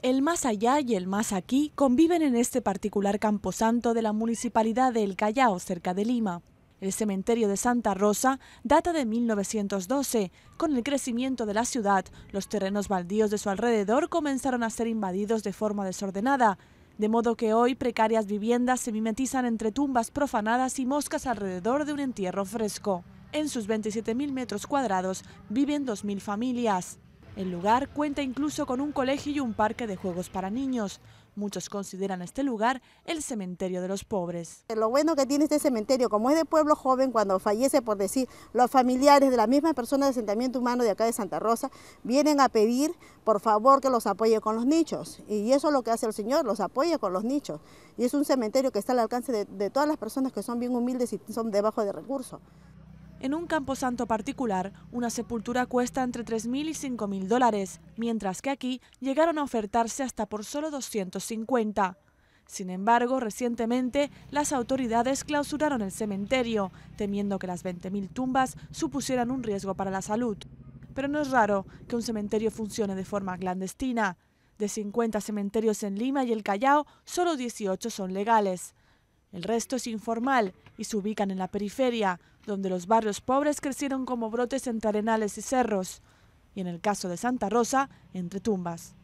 El más allá y el más aquí conviven en este particular camposanto de la municipalidad de El Callao, cerca de Lima. El cementerio de Santa Rosa data de 1912. Con el crecimiento de la ciudad, los terrenos baldíos de su alrededor comenzaron a ser invadidos de forma desordenada, de modo que hoy precarias viviendas se mimetizan entre tumbas profanadas y moscas alrededor de un entierro fresco. En sus 27.000 metros cuadrados viven 2.000 familias. El lugar cuenta incluso con un colegio y un parque de juegos para niños. Muchos consideran este lugar el cementerio de los pobres. Lo bueno que tiene este cementerio, como es de pueblo joven, cuando fallece, por decir, los familiares de la misma persona de asentamiento humano de acá de Santa Rosa, vienen a pedir, por favor, que los apoye con los nichos. Y eso es lo que hace el Señor, los apoya con los nichos. Y es un cementerio que está al alcance de, de todas las personas que son bien humildes y son debajo de recursos. En un camposanto particular, una sepultura cuesta entre 3.000 y 5.000 dólares, mientras que aquí llegaron a ofertarse hasta por solo 250. Sin embargo, recientemente las autoridades clausuraron el cementerio, temiendo que las 20.000 tumbas supusieran un riesgo para la salud. Pero no es raro que un cementerio funcione de forma clandestina. De 50 cementerios en Lima y el Callao, solo 18 son legales. El resto es informal y se ubican en la periferia, donde los barrios pobres crecieron como brotes entre arenales y cerros, y en el caso de Santa Rosa, entre tumbas.